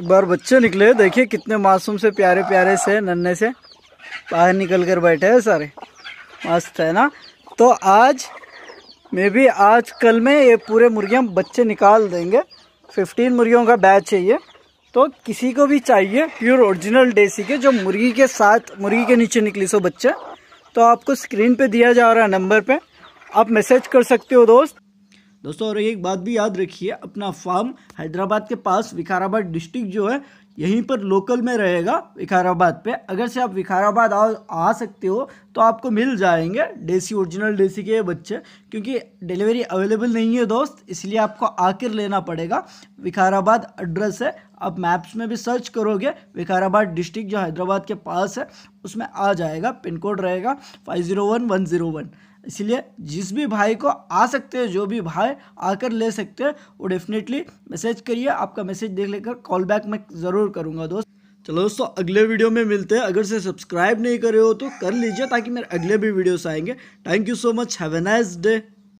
एक बार बच्चे निकले देखिए कितने मासूम से प्यारे प्यारे से नन्हे से बाहर निकल कर बैठे हैं सारे मस्त है ना तो आज मे भी आज कल में ये पूरे मुर्गियाँ बच्चे निकाल देंगे फिफ्टीन मुर्गियों का बैच है ये तो किसी को भी चाहिए प्योर ओरिजिनल देसी के जो मुर्गी के साथ मुर्गी के नीचे निकली सो बच्चे तो आपको स्क्रीन पे दिया जा रहा है नंबर पे आप मैसेज कर सकते हो दोस्त दोस्तों और एक बात भी याद रखिए अपना फार्म हैदराबाद के पास विकाराबाद डिस्ट्रिक्ट जो है यहीं पर लोकल में रहेगा विकाराबाद पे अगर से आप विकाराबाद आ, आ सकते हो तो आपको मिल जाएंगे देसी ओरिजिनल देसी के बच्चे क्योंकि डिलीवरी अवेलेबल नहीं है दोस्त इसलिए आपको आकर लेना पड़ेगा विकाराबाद एड्रेस है आप मैप्स में भी सर्च करोगे विकाराबाद डिस्ट्रिक्ट जो हैदराबाद के पास है उसमें आ जाएगा पिन कोड रहेगा five zero one one zero one इसलिए जिस भी भाई को आ सकते हैं जो भी भाई आकर ले सकते हैं वो डेफिनेटली मैसेज करिए आपका मैसेज देख लेकर कॉल बैक मैं ज़रूर करूँगा दोस्त चलो दोस्तों अगले वीडियो में मिलते हैं अगर से सब्सक्राइब नहीं करे हो तो कर लीजिए ताकि मेरे अगले भी वीडियोस आएंगे thank you so much have a nice day